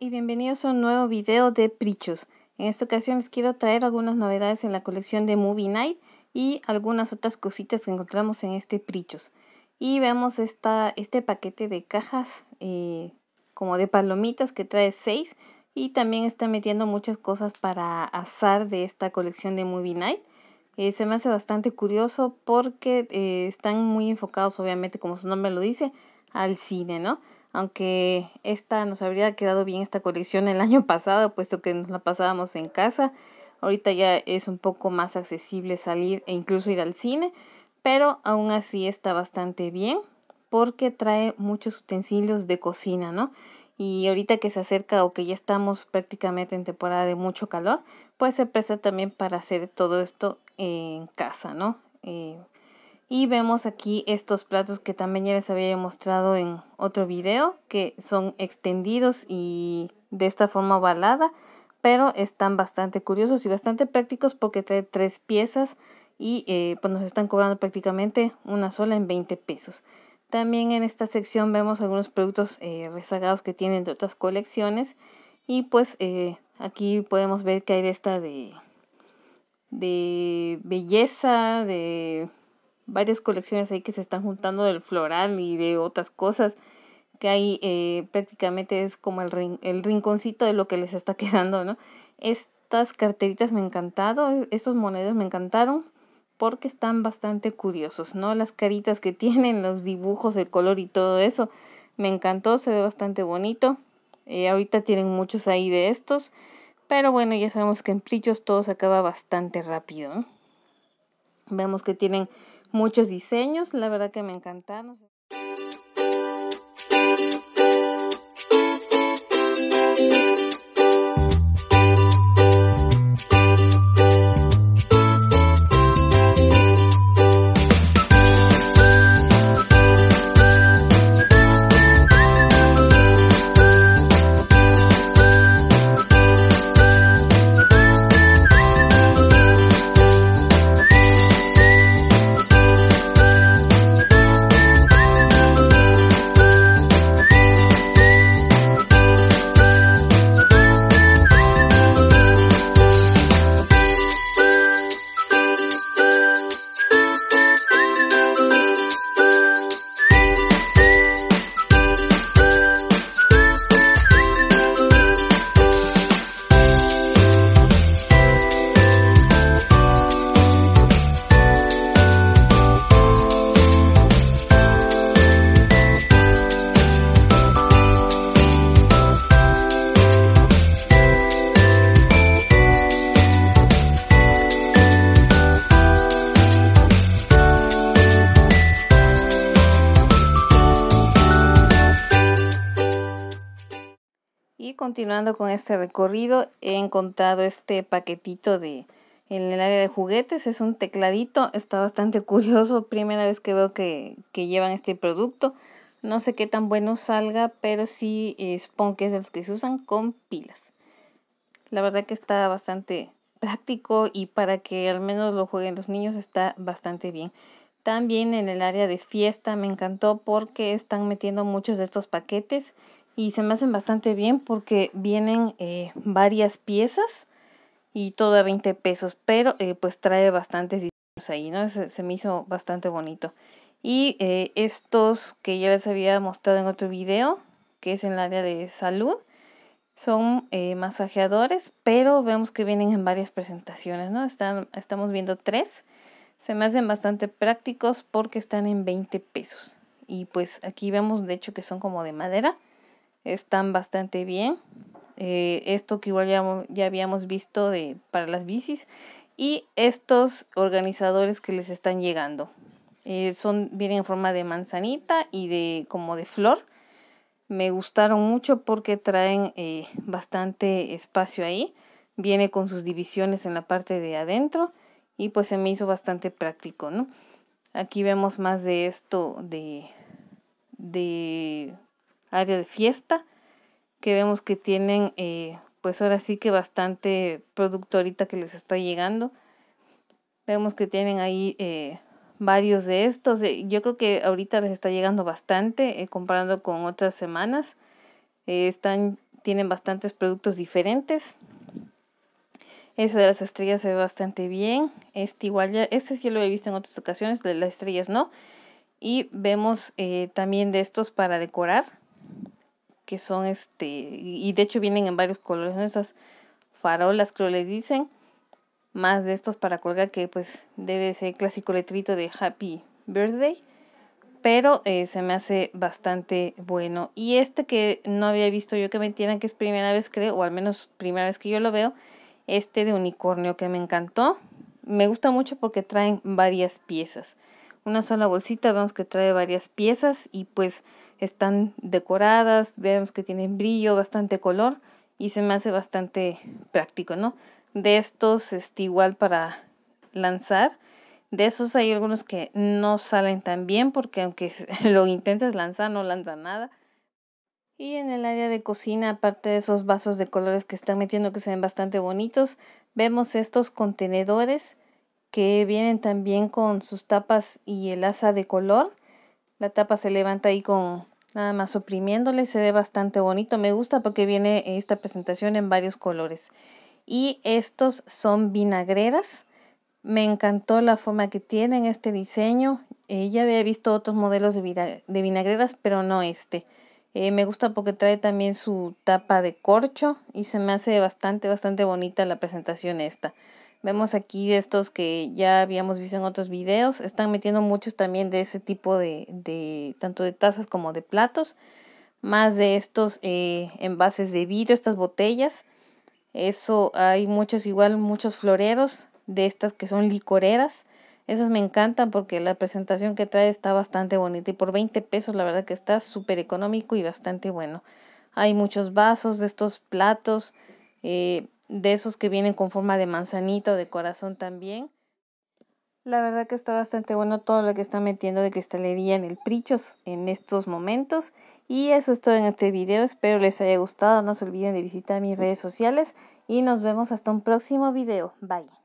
y bienvenidos a un nuevo video de Prichos! En esta ocasión les quiero traer algunas novedades en la colección de Movie Night y algunas otras cositas que encontramos en este Prichos Y veamos esta, este paquete de cajas eh, como de palomitas que trae 6 y también está metiendo muchas cosas para azar de esta colección de Movie Night. Eh, se me hace bastante curioso porque eh, están muy enfocados, obviamente, como su nombre lo dice, al cine, ¿no? aunque esta nos habría quedado bien esta colección el año pasado, puesto que nos la pasábamos en casa. Ahorita ya es un poco más accesible salir e incluso ir al cine, pero aún así está bastante bien porque trae muchos utensilios de cocina, ¿no? Y ahorita que se acerca o que ya estamos prácticamente en temporada de mucho calor, pues se presta también para hacer todo esto en casa, ¿no? Eh, y vemos aquí estos platos que también ya les había mostrado en otro video, que son extendidos y de esta forma ovalada, pero están bastante curiosos y bastante prácticos porque trae tres piezas y eh, pues nos están cobrando prácticamente una sola en 20 pesos. También en esta sección vemos algunos productos eh, rezagados que tienen de otras colecciones y pues eh, aquí podemos ver que hay de esta de, de belleza, de varias colecciones ahí que se están juntando del floral y de otras cosas que ahí eh, prácticamente es como el, el rinconcito de lo que les está quedando, ¿no? Estas carteritas me encantado, Estos monedos me encantaron porque están bastante curiosos, ¿no? Las caritas que tienen, los dibujos, el color y todo eso. Me encantó, se ve bastante bonito. Eh, ahorita tienen muchos ahí de estos, pero bueno, ya sabemos que en plichos todo se acaba bastante rápido. Vemos que tienen muchos diseños, la verdad que me encantaron. continuando con este recorrido, he encontrado este paquetito de en el área de juguetes. Es un tecladito, está bastante curioso. Primera vez que veo que, llevan este producto. No sé qué tan bueno salga, pero sí es eh, que es de los que se usan con pilas. La verdad que está bastante práctico y para que al menos lo jueguen los niños está bastante bien. También en el área de fiesta me encantó porque están metiendo muchos de estos paquetes y se me hacen bastante bien porque vienen eh, varias piezas y todo a 20 pesos, pero eh, pues trae bastantes diseños ahí, ¿no? Se, me hizo bastante bonito. Y eh, estos que ya les había mostrado en otro video, que es en el área de salud, son masajeadores, pero vemos que vienen en varias presentaciones, ¿no? Están, estamos viendo tres. Se me hacen bastante prácticos porque están en 20 pesos. Y pues aquí vemos de hecho que son como de madera están bastante bien. Eh, esto que igual ya, habíamos visto de, para las bicis y estos organizadores que les están llegando. Eh, son, vienen en forma de manzanita y de como de flor. Me gustaron mucho porque traen eh, bastante espacio ahí. Viene con sus divisiones en la parte de adentro y pues se me hizo bastante práctico, ¿no? Aquí vemos más de esto de, de área de fiesta, que vemos que tienen, eh, pues ahora sí que bastante producto ahorita que les está llegando. Vemos que tienen ahí eh, varios de estos. Eh, yo creo que ahorita les está llegando bastante comparando con otras semanas. están, tienen bastantes productos diferentes. Esa de las estrellas se ve bastante bien. Este igual ya, este sí lo he visto en otras ocasiones, de las estrellas no. Y vemos también de estos para decorar que son este, y de hecho vienen en varios colores, ¿no? Esas farolas creo les dicen, más de estos para colgar que pues debe ser el clásico letrito de Happy Birthday, pero eh, se me hace bastante bueno. Y este que no había visto yo que me tiran, que es primera vez creo, o al menos primera vez que yo lo veo, este de unicornio que me encantó. Me gusta mucho porque traen varias piezas. Una sola bolsita, vemos que trae varias piezas y pues están decoradas, vemos que tienen brillo, bastante color y se me hace bastante práctico, ¿no? De estos, este, igual para lanzar, de esos hay algunos que no salen tan bien porque aunque lo intentes lanzar, no lanza nada. Y en el área de cocina, aparte de esos vasos de colores que están metiendo que se ven bastante bonitos, vemos estos contenedores que vienen también con sus tapas y el asa de color la tapa se levanta ahí con nada más oprimiéndole, se ve bastante bonito. Me gusta porque viene esta presentación en varios colores. Y estos son vinagreras. Me encantó la forma que tienen este diseño. Eh, ya había visto otros modelos de, vinagreras, pero no este. Eh, me gusta porque trae también su tapa de corcho y se me hace bastante, bastante bonita la presentación esta. Vemos aquí estos que ya habíamos visto en otros videos. Están metiendo muchos también de ese tipo de, tanto de tazas como de platos. Más de estos eh, envases de vidrio, estas botellas. Eso hay muchos igual, muchos floreros de estas que son licoreras. Esas me encantan porque la presentación que trae está bastante bonita y por 20 pesos la verdad que está súper económico y bastante bueno. Hay muchos vasos de estos platos. Eh, de esos que vienen con forma de manzanita o de corazón también. La verdad que está bastante bueno todo lo que está metiendo de cristalería en el Prichos en estos momentos. Y eso es todo en este video. Espero les haya gustado. No se olviden de visitar mis redes sociales. Y nos vemos hasta un próximo video. Bye.